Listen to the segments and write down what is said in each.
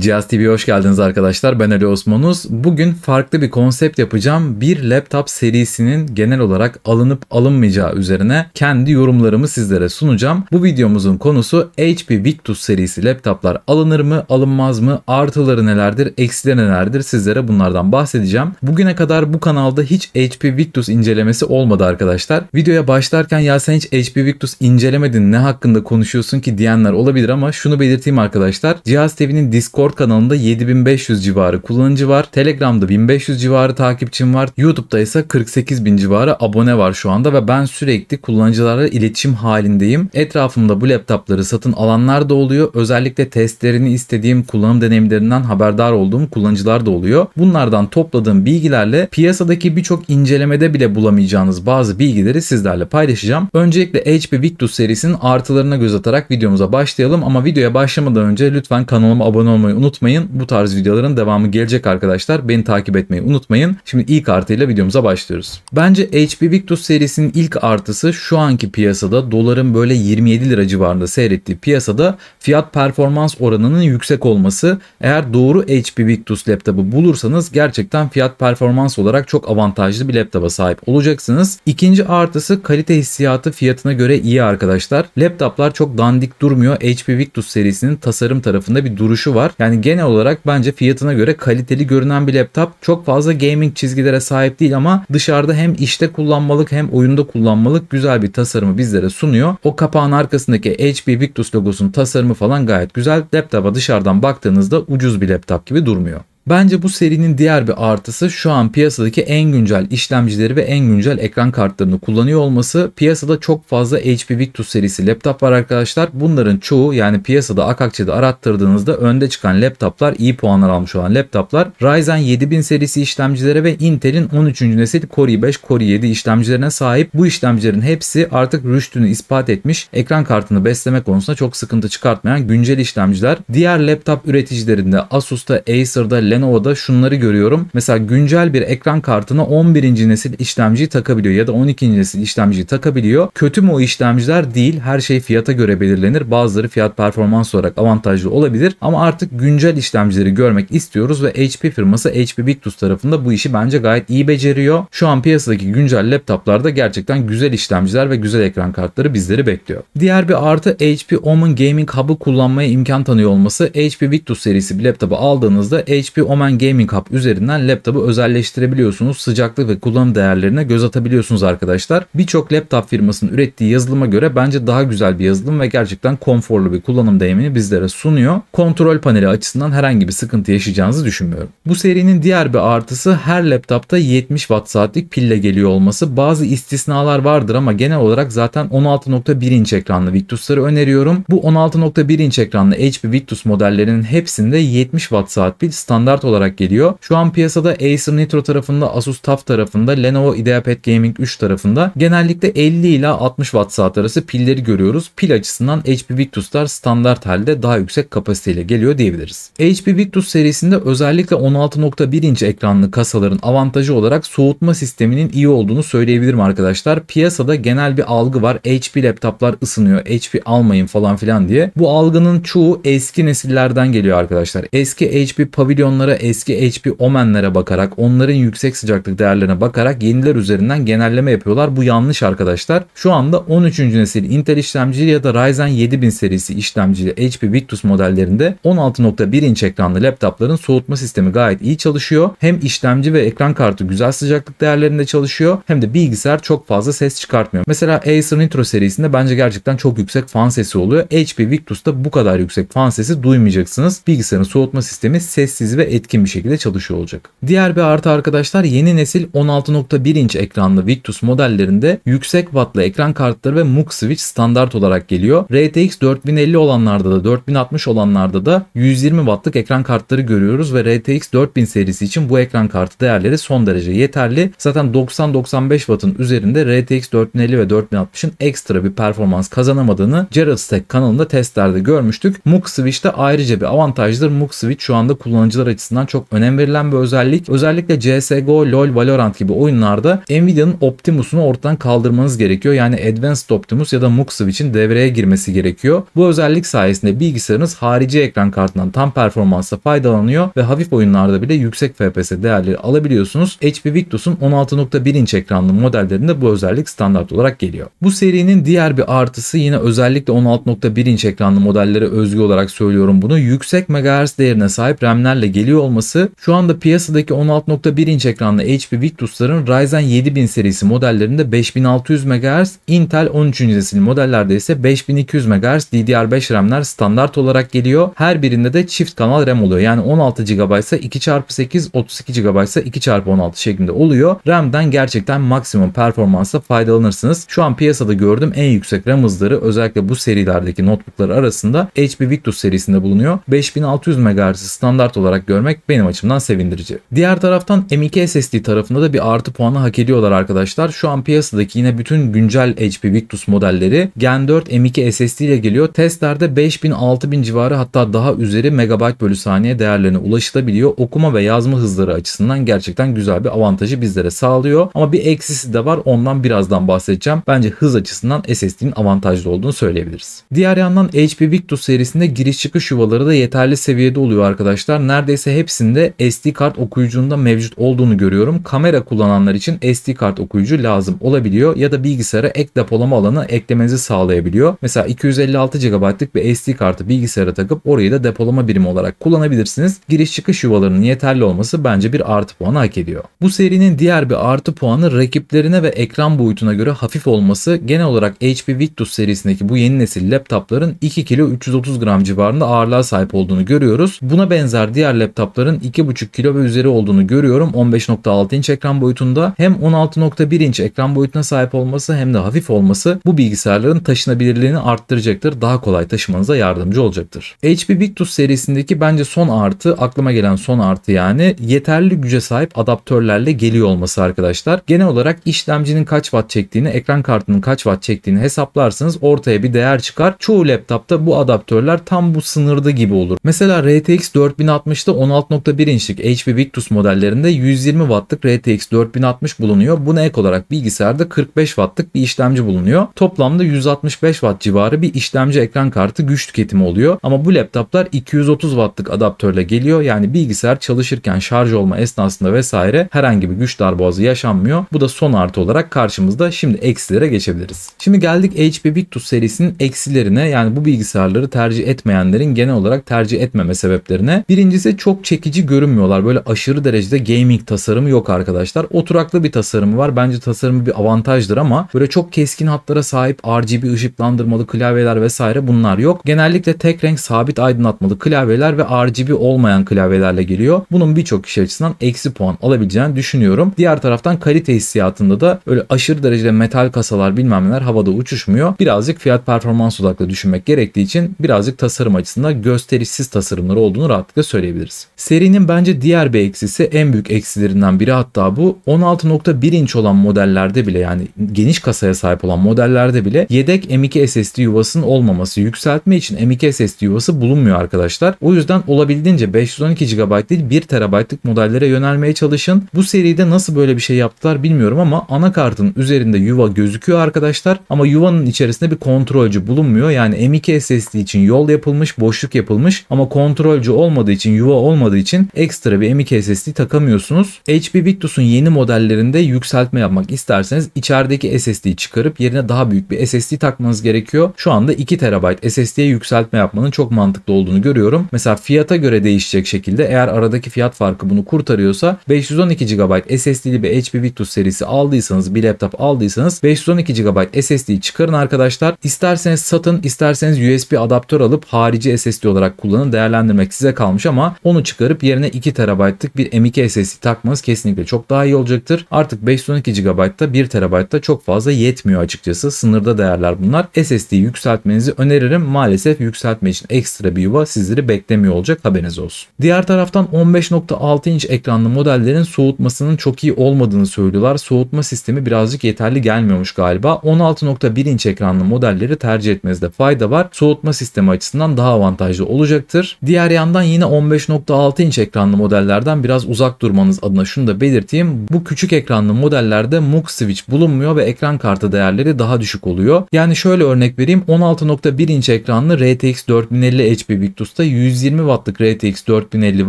Cihaz TV'ye hoş geldiniz arkadaşlar. Ben Ali Osmanuz. Bugün farklı bir konsept yapacağım. Bir laptop serisinin genel olarak alınıp alınmayacağı üzerine kendi yorumlarımı sizlere sunacağım. Bu videomuzun konusu HP Victus serisi laptoplar alınır mı, alınmaz mı, artıları nelerdir, eksileri nelerdir sizlere bunlardan bahsedeceğim. Bugüne kadar bu kanalda hiç HP Victus incelemesi olmadı arkadaşlar. Videoya başlarken ya sen hiç HP Victus incelemedin ne hakkında konuşuyorsun ki diyenler olabilir ama şunu belirteyim arkadaşlar. Cihaz TV'nin Discord Discord kanalında 7500 civarı kullanıcı var. Telegram'da 1500 civarı takipçim var. YouTube'da ise 48000 civarı abone var şu anda ve ben sürekli kullanıcılarla iletişim halindeyim. Etrafımda bu laptopları satın alanlar da oluyor. Özellikle testlerini istediğim kullanım deneyimlerinden haberdar olduğum kullanıcılar da oluyor. Bunlardan topladığım bilgilerle piyasadaki birçok incelemede bile bulamayacağınız bazı bilgileri sizlerle paylaşacağım. Öncelikle HP Victus serisinin artılarına göz atarak videomuza başlayalım ama videoya başlamadan önce lütfen kanalıma abone olmayı unutmayın. Bu tarz videoların devamı gelecek arkadaşlar. Beni takip etmeyi unutmayın. Şimdi ilk artıyla videomuza başlıyoruz. Bence HP Victus serisinin ilk artısı şu anki piyasada doların böyle 27 lira civarında seyrettiği piyasada fiyat performans oranının yüksek olması. Eğer doğru HP Victus laptopu bulursanız gerçekten fiyat performans olarak çok avantajlı bir laptopa sahip olacaksınız. İkinci artısı kalite hissiyatı fiyatına göre iyi arkadaşlar. Laptoplar çok dandik durmuyor. HP Victus serisinin tasarım tarafında bir duruşu var. Yani genel olarak bence fiyatına göre kaliteli görünen bir laptop. Çok fazla gaming çizgilere sahip değil ama dışarıda hem işte kullanmalık hem oyunda kullanmalık güzel bir tasarımı bizlere sunuyor. O kapağın arkasındaki HP Victus logosunun tasarımı falan gayet güzel. Laptopa dışarıdan baktığınızda ucuz bir laptop gibi durmuyor. Bence bu serinin diğer bir artısı şu an piyasadaki en güncel işlemcileri ve en güncel ekran kartlarını kullanıyor olması. Piyasada çok fazla HP Victus serisi laptop var arkadaşlar. Bunların çoğu yani piyasada Akakçe'de arattırdığınızda önde çıkan laptoplar iyi puanlar almış olan laptoplar Ryzen 7000 serisi işlemcilere ve Intel'in 13. nesil Core i5 Core i7 işlemcilerine sahip. Bu işlemcilerin hepsi artık rüştünü ispat etmiş. Ekran kartını besleme konusunda çok sıkıntı çıkartmayan güncel işlemciler. Diğer laptop üreticilerinde Asus'ta, Acer'da, Lenovo yani şunları görüyorum. Mesela güncel bir ekran kartına 11. nesil işlemciyi takabiliyor ya da 12. nesil işlemciyi takabiliyor. Kötü mü o işlemciler? Değil. Her şey fiyata göre belirlenir. Bazıları fiyat performans olarak avantajlı olabilir ama artık güncel işlemcileri görmek istiyoruz ve HP firması HP Victus tarafında bu işi bence gayet iyi beceriyor. Şu an piyasadaki güncel laptoplarda gerçekten güzel işlemciler ve güzel ekran kartları bizleri bekliyor. Diğer bir artı HP Omen Gaming Hub'ı kullanmaya imkan tanıyor olması. HP Victus serisi bir laptopu aldığınızda HP Omen Gaming Hub üzerinden laptopu özelleştirebiliyorsunuz. Sıcaklık ve kullanım değerlerine göz atabiliyorsunuz arkadaşlar. Birçok laptop firmasının ürettiği yazılıma göre bence daha güzel bir yazılım ve gerçekten konforlu bir kullanım deneyimini bizlere sunuyor. Kontrol paneli açısından herhangi bir sıkıntı yaşayacağınızı düşünmüyorum. Bu serinin diğer bir artısı her laptopta 70 watt saatlik pille geliyor olması. Bazı istisnalar vardır ama genel olarak zaten 16.1 inç ekranlı Victus'ları öneriyorum. Bu 16.1 inç ekranlı HP Victus modellerinin hepsinde 70 watt saat pil standart standart olarak geliyor. Şu an piyasada Acer Nitro tarafında, Asus TUF tarafında, Lenovo IdeaPad Gaming 3 tarafında genellikle 50 ila 60 watt saat arası pilleri görüyoruz. Pil açısından HP Victus'lar standart halde daha yüksek kapasiteyle geliyor diyebiliriz. HP Victus serisinde özellikle 16.1 inç ekranlı kasaların avantajı olarak soğutma sisteminin iyi olduğunu söyleyebilirim arkadaşlar. Piyasada genel bir algı var. HP laptoplar ısınıyor. HP almayın falan filan diye. Bu algının çoğu eski nesillerden geliyor arkadaşlar. Eski HP pavilyon onlara eski HP Omen'lere bakarak, onların yüksek sıcaklık değerlerine bakarak yeniler üzerinden genelleme yapıyorlar. Bu yanlış arkadaşlar. Şu anda 13. nesil Intel işlemci ya da Ryzen 7000 serisi işlemcili HP Victus modellerinde 16.1 inç ekranlı laptopların soğutma sistemi gayet iyi çalışıyor. Hem işlemci ve ekran kartı güzel sıcaklık değerlerinde çalışıyor hem de bilgisayar çok fazla ses çıkartmıyor. Mesela Acer Nitro serisinde bence gerçekten çok yüksek fan sesi oluyor. HP Victus'ta bu kadar yüksek fan sesi duymayacaksınız. Bilgisayarın soğutma sistemi sessiz ve etkin bir şekilde çalışıyor olacak. Diğer bir artı arkadaşlar yeni nesil 16.1 inç ekranlı Victus modellerinde yüksek wattlı ekran kartları ve MUX switch standart olarak geliyor. RTX 4050 olanlarda da 4060 olanlarda da 120 wattlık ekran kartları görüyoruz ve RTX 4000 serisi için bu ekran kartı değerleri son derece yeterli. Zaten 90-95 wattın üzerinde RTX 4050 ve 4060'ın ekstra bir performans kazanamadığını Gerald Stack kanalında testlerde görmüştük. MUX switch de ayrıca bir avantajdır. MUX switch şu anda kullanıcılar açısından çok önem verilen bir özellik. Özellikle CSGO, LoL, Valorant gibi oyunlarda Nvidia'nın Optimus'unu ortadan kaldırmanız gerekiyor. Yani Advanced Optimus ya da MUX switch'in devreye girmesi gerekiyor. Bu özellik sayesinde bilgisayarınız harici ekran kartından tam performansa faydalanıyor ve hafif oyunlarda bile yüksek FPS değerleri alabiliyorsunuz. HP Victus'un 16.1 inç ekranlı modellerinde bu özellik standart olarak geliyor. Bu serinin diğer bir artısı yine özellikle 16.1 inç ekranlı modellere özgü olarak söylüyorum bunu. Yüksek megahertz değerine sahip RAM'lerle geliyor geliyor olması şu anda piyasadaki 16.1 inç ekranlı HP Victus'ların Ryzen 7000 serisi modellerinde 5600 MHz, Intel 13. nesil modellerde ise 5200 MHz DDR5 RAM'ler standart olarak geliyor. Her birinde de çift kanal RAM oluyor. Yani 16 GB ise 2x8, 32 GB ise 2x16 şeklinde oluyor. RAM'den gerçekten maksimum performansa faydalanırsınız. Şu an piyasada gördüğüm en yüksek RAM hızları özellikle bu serilerdeki notebooklar arasında HP Victus serisinde bulunuyor. 5600 MHz'i standart olarak gördüğünüz görmek benim açımdan sevindirici. Diğer taraftan M2 SSD tarafında da bir artı puanı hak ediyorlar arkadaşlar. Şu an piyasadaki yine bütün güncel HP Victus modelleri Gen 4 M2 SSD ile geliyor. Testlerde 5000-6000 civarı hatta daha üzeri megabayt bölü saniye değerlerine ulaşılabiliyor. Okuma ve yazma hızları açısından gerçekten güzel bir avantajı bizlere sağlıyor. Ama bir eksisi de var ondan birazdan bahsedeceğim. Bence hız açısından SSD'nin avantajlı olduğunu söyleyebiliriz. Diğer yandan HP Victus serisinde giriş çıkış yuvaları da yeterli seviyede oluyor arkadaşlar. Neredeyse neredeyse hepsinde SD kart okuyucunda mevcut olduğunu görüyorum. Kamera kullananlar için SD kart okuyucu lazım olabiliyor ya da bilgisayara ek depolama alanı eklemenizi sağlayabiliyor. Mesela 256 GB'lık bir SD kartı bilgisayara takıp orayı da depolama birimi olarak kullanabilirsiniz. Giriş çıkış yuvalarının yeterli olması bence bir artı puan hak ediyor. Bu serinin diğer bir artı puanı rakiplerine ve ekran boyutuna göre hafif olması genel olarak HP Victus serisindeki bu yeni nesil laptopların 2 kilo 330 gram civarında ağırlığa sahip olduğunu görüyoruz. Buna benzer diğer laptop laptopların 2.5 kilo ve üzeri olduğunu görüyorum. 15.6 inç ekran boyutunda hem 16.1 inç ekran boyutuna sahip olması hem de hafif olması bu bilgisayarların taşınabilirliğini arttıracaktır. Daha kolay taşımanıza yardımcı olacaktır. HP Victus serisindeki bence son artı aklıma gelen son artı yani yeterli güce sahip adaptörlerle geliyor olması arkadaşlar. Genel olarak işlemcinin kaç watt çektiğini, ekran kartının kaç watt çektiğini hesaplarsınız ortaya bir değer çıkar. Çoğu laptopta bu adaptörler tam bu sınırda gibi olur. Mesela RTX 4060'da 16.1 inçlik HP Victus modellerinde 120 wattlık RTX 4060 bulunuyor. Buna ek olarak bilgisayarda 45 wattlık bir işlemci bulunuyor. Toplamda 165 watt civarı bir işlemci ekran kartı güç tüketimi oluyor. Ama bu laptoplar 230 wattlık adaptörle geliyor. Yani bilgisayar çalışırken şarj olma esnasında vesaire herhangi bir güç darboğazı yaşanmıyor. Bu da son artı olarak karşımızda. Şimdi eksilere geçebiliriz. Şimdi geldik HP Victus serisinin eksilerine yani bu bilgisayarları tercih etmeyenlerin genel olarak tercih etmeme sebeplerine. Birincisi çok çok çekici görünmüyorlar. Böyle aşırı derecede gaming tasarımı yok arkadaşlar. Oturaklı bir tasarımı var. Bence tasarımı bir avantajdır ama böyle çok keskin hatlara sahip RGB ışıklandırmalı klavyeler vesaire bunlar yok. Genellikle tek renk sabit aydınlatmalı klavyeler ve RGB olmayan klavyelerle geliyor. Bunun birçok kişi açısından eksi puan alabileceğini düşünüyorum. Diğer taraftan kalite hissiyatında da öyle aşırı derecede metal kasalar bilmem neler havada uçuşmuyor. Birazcık fiyat performans odaklı düşünmek gerektiği için birazcık tasarım açısından gösterişsiz tasarımları olduğunu rahatlıkla söyleyebiliriz. Serinin bence diğer bir eksisi en büyük eksilerinden biri hatta bu 16.1 inç olan modellerde bile yani geniş kasaya sahip olan modellerde bile yedek M2 SSD yuvasının olmaması yükseltme için M2 SSD yuvası bulunmuyor arkadaşlar. O yüzden olabildiğince 512 GB değil 1 TB'lık modellere yönelmeye çalışın. Bu seride nasıl böyle bir şey yaptılar bilmiyorum ama anakartın üzerinde yuva gözüküyor arkadaşlar ama yuvanın içerisinde bir kontrolcü bulunmuyor. Yani M2 SSD için yol yapılmış, boşluk yapılmış ama kontrolcü olmadığı için yuva olmadığı için ekstra bir M.2 e SSD takamıyorsunuz. HP Victus'un yeni modellerinde yükseltme yapmak isterseniz içerideki SSD'yi çıkarıp yerine daha büyük bir SSD takmanız gerekiyor. Şu anda 2 TB SSD'ye yükseltme yapmanın çok mantıklı olduğunu görüyorum. Mesela fiyata göre değişecek şekilde eğer aradaki fiyat farkı bunu kurtarıyorsa 512 GB SSD'li bir HP Victus serisi aldıysanız bir laptop aldıysanız 512 GB SSD'yi çıkarın arkadaşlar. İsterseniz satın isterseniz USB adaptör alıp harici SSD olarak kullanın değerlendirmek size kalmış ama onu onu çıkarıp yerine 2 TB'lık bir M.2 SSD takmanız kesinlikle çok daha iyi olacaktır. Artık 512 GB'da 1 TB'da çok fazla yetmiyor açıkçası. Sınırda değerler bunlar. SSD'yi yükseltmenizi öneririm. Maalesef yükseltme için ekstra bir yuva sizleri beklemiyor olacak haberiniz olsun. Diğer taraftan 15.6 inç ekranlı modellerin soğutmasının çok iyi olmadığını söylüyorlar. Soğutma sistemi birazcık yeterli gelmiyormuş galiba. 16.1 inç ekranlı modelleri tercih etmenizde fayda var. Soğutma sistemi açısından daha avantajlı olacaktır. Diğer yandan yine 15.3 4.6 inç ekranlı modellerden biraz uzak durmanız adına şunu da belirteyim. Bu küçük ekranlı modellerde MUX switch bulunmuyor ve ekran kartı değerleri daha düşük oluyor. Yani şöyle örnek vereyim 16.1 inç ekranlı RTX 4050 HP Victus'ta 120 wattlık RTX 4050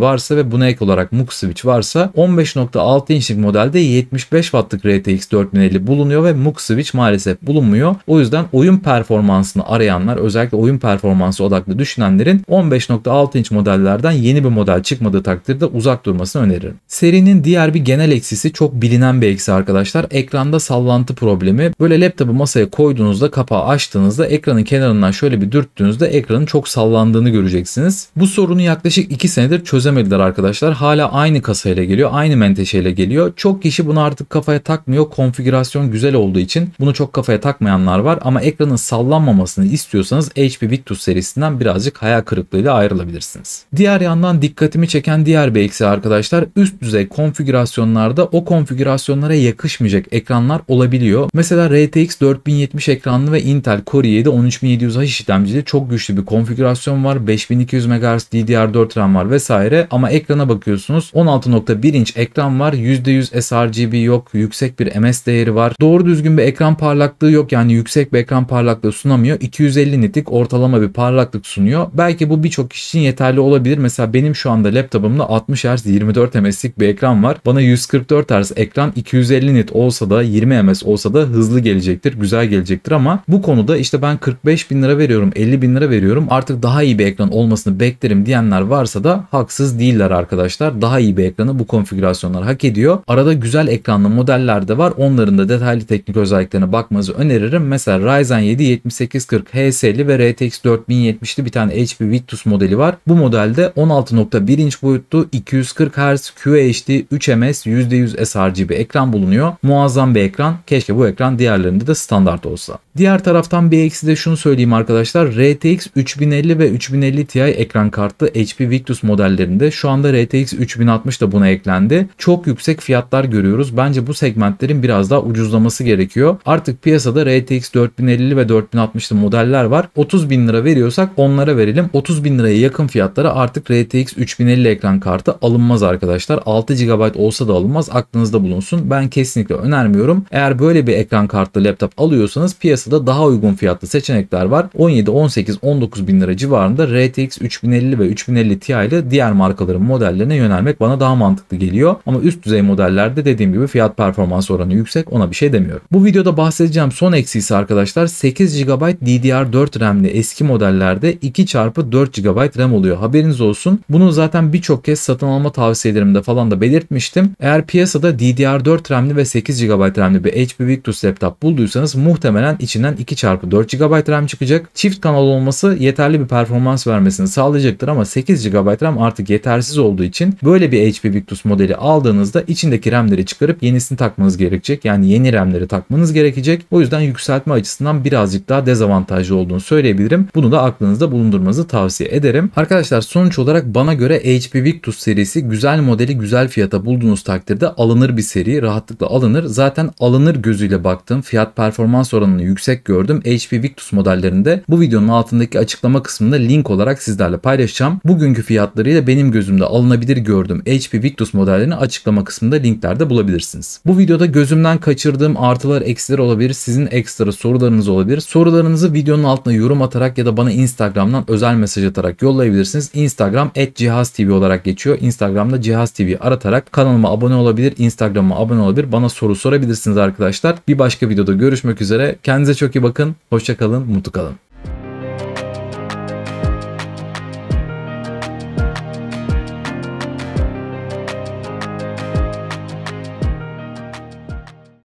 varsa ve buna ek olarak MUX switch varsa 15.6 inçlik modelde 75 wattlık RTX 4050 bulunuyor ve MUX switch maalesef bulunmuyor. O yüzden oyun performansını arayanlar özellikle oyun performansı odaklı düşünenlerin 15.6 inç modellerden yeni bir model daha çıkmadığı takdirde uzak durmasını öneririm. Serinin diğer bir genel eksisi çok bilinen bir eksi arkadaşlar. Ekranda sallantı problemi. Böyle laptopu masaya koyduğunuzda kapağı açtığınızda ekranın kenarından şöyle bir dürttüğünüzde ekranın çok sallandığını göreceksiniz. Bu sorunu yaklaşık 2 senedir çözemediler arkadaşlar. Hala aynı kasayla geliyor, aynı menteşeyle geliyor. Çok kişi bunu artık kafaya takmıyor. Konfigürasyon güzel olduğu için bunu çok kafaya takmayanlar var ama ekranın sallanmamasını istiyorsanız HP Victus serisinden birazcık hayal kırıklığıyla ayrılabilirsiniz. Diğer yandan dikkat dikkatimi çeken diğer bir eksi arkadaşlar üst düzey konfigürasyonlarda o konfigürasyonlara yakışmayacak ekranlar olabiliyor. Mesela RTX 4070 ekranlı ve Intel Core i7 13700H işlemcili çok güçlü bir konfigürasyon var. 5200 MHz DDR4 RAM var vesaire ama ekrana bakıyorsunuz 16.1 inç ekran var. %100 sRGB yok. Yüksek bir MS değeri var. Doğru düzgün bir ekran parlaklığı yok. Yani yüksek bir ekran parlaklığı sunamıyor. 250 nitik ortalama bir parlaklık sunuyor. Belki bu birçok kişi için yeterli olabilir. Mesela benim şu anda laptopumda 60 Hz 24 MS'lik bir ekran var. Bana 144 Hz ekran 250 nit olsa da 20 ms olsa da hızlı gelecektir. Güzel gelecektir ama bu konuda işte ben 45 bin lira veriyorum 50 bin lira veriyorum artık daha iyi bir ekran olmasını beklerim diyenler varsa da haksız değiller arkadaşlar. Daha iyi bir ekranı bu konfigürasyonlar hak ediyor. Arada güzel ekranlı modeller de var. Onların da detaylı teknik özelliklerine bakmanızı öneririm. Mesela Ryzen 7 7840 HS'li ve RTX 4070'li bir tane HP Victus modeli var. Bu modelde 16. 6.1 inç boyutlu 240 Hz QHD 3ms %100 sRGB ekran bulunuyor. Muazzam bir ekran. Keşke bu ekran diğerlerinde de standart olsa. Diğer taraftan bir eksi de şunu söyleyeyim arkadaşlar. RTX 3050 ve 3050 Ti ekran kartı HP Victus modellerinde şu anda RTX 3060 da buna eklendi. Çok yüksek fiyatlar görüyoruz. Bence bu segmentlerin biraz daha ucuzlaması gerekiyor. Artık piyasada RTX 4050 ve 4060'lı modeller var. 30 bin lira veriyorsak onlara verelim. 30 bin liraya yakın fiyatlara artık RTX 3050 ekran kartı alınmaz arkadaşlar. 6 GB olsa da alınmaz. Aklınızda bulunsun. Ben kesinlikle önermiyorum. Eğer böyle bir ekran kartlı laptop alıyorsanız piyasada daha uygun fiyatlı seçenekler var. 17, 18, 19 bin lira civarında RTX 3050 ve 3050 Ti ile diğer markaların modellerine yönelmek bana daha mantıklı geliyor. Ama üst düzey modellerde dediğim gibi fiyat performans oranı yüksek ona bir şey demiyorum. Bu videoda bahsedeceğim son eksisi arkadaşlar 8 GB DDR4 RAM'li eski modellerde 2 çarpı 4 GB RAM oluyor. Haberiniz olsun. Bunu bunu zaten birçok kez satın alma tavsiyelerimde falan da belirtmiştim. Eğer piyasada DDR4 RAM'li ve 8 GB RAM'li bir HP Victus laptop bulduysanız muhtemelen içinden 2x4 GB RAM çıkacak. Çift kanal olması yeterli bir performans vermesini sağlayacaktır ama 8 GB RAM artık yetersiz olduğu için böyle bir HP Victus modeli aldığınızda içindeki RAM'leri çıkarıp yenisini takmanız gerekecek. Yani yeni RAM'leri takmanız gerekecek. O yüzden yükseltme açısından birazcık daha dezavantajlı olduğunu söyleyebilirim. Bunu da aklınızda bulundurmanızı tavsiye ederim. Arkadaşlar sonuç olarak bana göre HP Victus serisi güzel modeli güzel fiyata bulduğunuz takdirde alınır bir seri. Rahatlıkla alınır. Zaten alınır gözüyle baktım. Fiyat performans oranını yüksek gördüm. HP Victus modellerinde bu videonun altındaki açıklama kısmında link olarak sizlerle paylaşacağım. Bugünkü fiyatlarıyla benim gözümde alınabilir gördüm. HP Victus modellerini açıklama kısmında linklerde bulabilirsiniz. Bu videoda gözümden kaçırdığım artılar eksiler olabilir. Sizin ekstra sorularınız olabilir. Sorularınızı videonun altına yorum atarak ya da bana Instagram'dan özel mesaj atarak yollayabilirsiniz. Instagram at Cihaz TV olarak geçiyor. Instagram'da Cihaz TV aratarak kanalıma abone olabilir, Instagram'a abone olabilir. Bana soru sorabilirsiniz arkadaşlar. Bir başka videoda görüşmek üzere. Kendinize çok iyi bakın. Hoşçakalın, mutlu kalın.